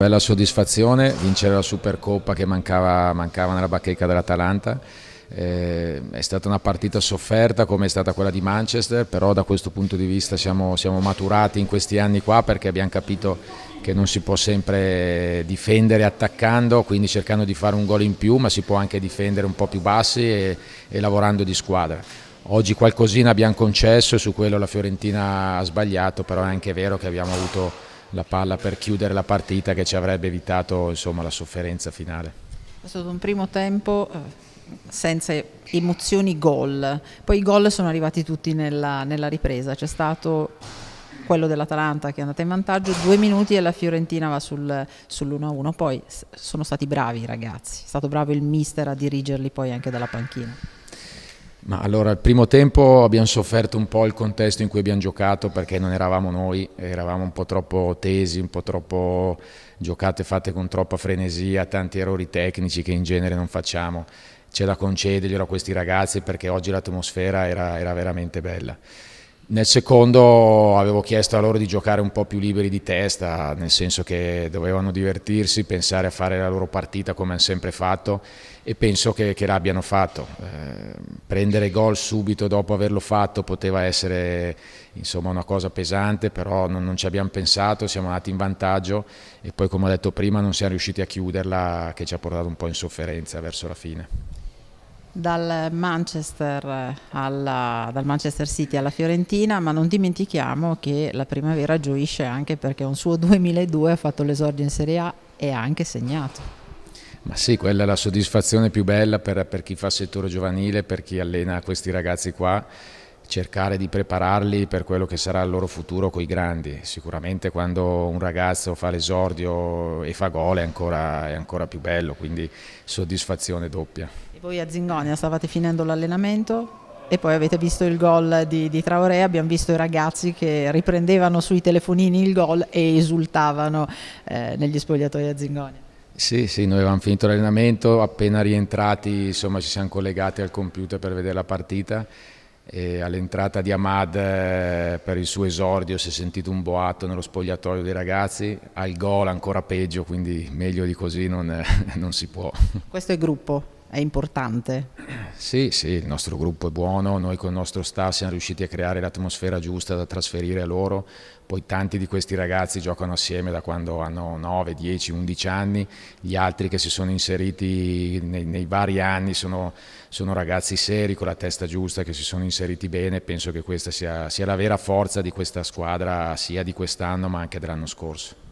Bella soddisfazione vincere la Supercoppa che mancava, mancava nella bacheca dell'Atalanta. Eh, è stata una partita sofferta come è stata quella di Manchester, però da questo punto di vista siamo, siamo maturati in questi anni qua perché abbiamo capito che non si può sempre difendere attaccando, quindi cercando di fare un gol in più, ma si può anche difendere un po' più bassi e, e lavorando di squadra. Oggi qualcosina abbiamo concesso, su quello la Fiorentina ha sbagliato, però è anche vero che abbiamo avuto la palla per chiudere la partita che ci avrebbe evitato insomma, la sofferenza finale. È stato un primo tempo eh, senza emozioni gol, poi i gol sono arrivati tutti nella, nella ripresa, c'è stato quello dell'Atalanta che è andata in vantaggio, due minuti e la Fiorentina va sul, sull'1-1, poi sono stati bravi i ragazzi, è stato bravo il mister a dirigerli poi anche dalla panchina. Ma allora, al primo tempo abbiamo sofferto un po' il contesto in cui abbiamo giocato perché non eravamo noi, eravamo un po' troppo tesi, un po' troppo giocate fatte con troppa frenesia, tanti errori tecnici che in genere non facciamo. C'è da concederglielo a questi ragazzi perché oggi l'atmosfera era, era veramente bella. Nel secondo avevo chiesto a loro di giocare un po' più liberi di testa, nel senso che dovevano divertirsi, pensare a fare la loro partita come hanno sempre fatto e penso che, che l'abbiano fatto. Eh, prendere gol subito dopo averlo fatto poteva essere insomma, una cosa pesante, però non, non, ci abbiamo pensato, siamo andati in vantaggio e poi come ho detto prima non siamo riusciti a chiuderla che ci ha portato un po' in sofferenza verso la fine. Dal Manchester, eh, alla, dal Manchester, City alla Fiorentina, ma non dimentichiamo che la primavera gioisce anche perché un suo 2002 ha fatto l'esordio in Serie A e ha anche segnato. Ma sì, quella è la soddisfazione più bella per, per chi fa settore giovanile, per chi allena questi ragazzi qua cercare di prepararli per quello che sarà il loro futuro con i grandi. Sicuramente quando un ragazzo fa l'esordio e fa gol è ancora, è ancora più bello, quindi soddisfazione doppia. E voi a Zingonia stavate finendo l'allenamento? e poi avete visto il gol di, di, Traoré, abbiamo visto i ragazzi che riprendevano sui telefonini il gol e esultavano eh, negli spogliatoi a Zingonia. Sì, sì, noi avevamo finito l'allenamento, appena rientrati insomma, ci siamo collegati al computer per vedere la partita all'entrata di Ahmad eh, per il suo esordio si è sentito un boato nello spogliatoio dei ragazzi, al gol ancora peggio, quindi meglio di così non, eh, non si può. Questo è il gruppo? è importante. Sì, sì, il nostro gruppo è buono, noi con il nostro staff siamo riusciti a creare l'atmosfera giusta da trasferire a loro, poi tanti di questi ragazzi giocano assieme da quando hanno 9, 10, 11 anni, gli altri che si sono inseriti nei, nei vari anni sono, sono, ragazzi seri, con la testa giusta, che si sono inseriti bene, penso che questa sia, sia la vera forza di questa squadra, sia di quest'anno ma anche dell'anno scorso.